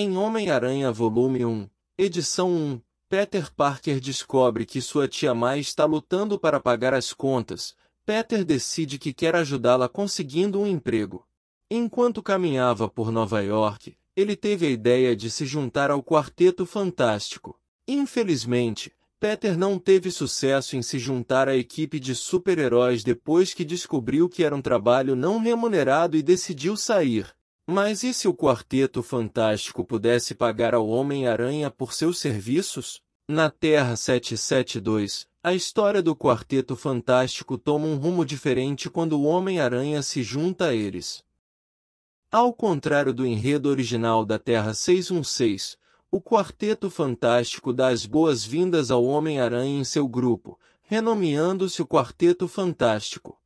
Em Homem-Aranha Volume 1, Edição 1, Peter Parker descobre que sua tia Mai está lutando para pagar as contas. Peter decide que quer ajudá-la conseguindo um emprego. Enquanto caminhava por Nova York, ele teve a ideia de se juntar ao Quarteto Fantástico. Infelizmente, Peter não teve sucesso em se juntar à equipe de super-heróis depois que descobriu que era um trabalho não remunerado e decidiu sair. Mas e se o Quarteto Fantástico pudesse pagar ao Homem-Aranha por seus serviços? Na Terra 772, a história do Quarteto Fantástico toma um rumo diferente quando o Homem-Aranha se junta a eles. Ao contrário do enredo original da Terra 616, o Quarteto Fantástico dá as boas-vindas ao Homem-Aranha em seu grupo, renomeando-se o Quarteto Fantástico.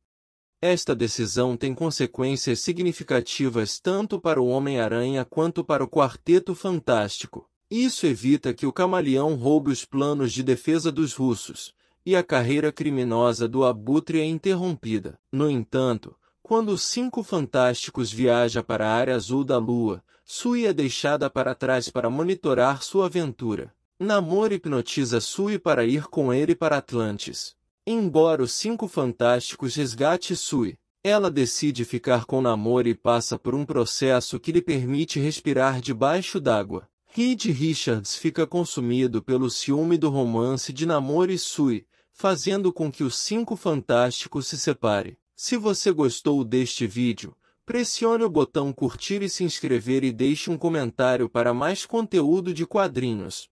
Esta decisão tem consequências significativas tanto para o Homem-Aranha quanto para o Quarteto Fantástico. Isso evita que o camaleão roube os planos de defesa dos russos, e a carreira criminosa do Abutre é interrompida. No entanto, quando os cinco fantásticos viaja para a área azul da Lua, Sui é deixada para trás para monitorar sua aventura. Namor hipnotiza Sui para ir com ele para Atlantis. Embora os cinco fantásticos resgate Sui, ela decide ficar com Namor e passa por um processo que lhe permite respirar debaixo d'água. Reed Richards fica consumido pelo ciúme do romance de Namor e Sui, fazendo com que os cinco fantásticos se separem. Se você gostou deste vídeo, pressione o botão curtir e se inscrever e deixe um comentário para mais conteúdo de quadrinhos.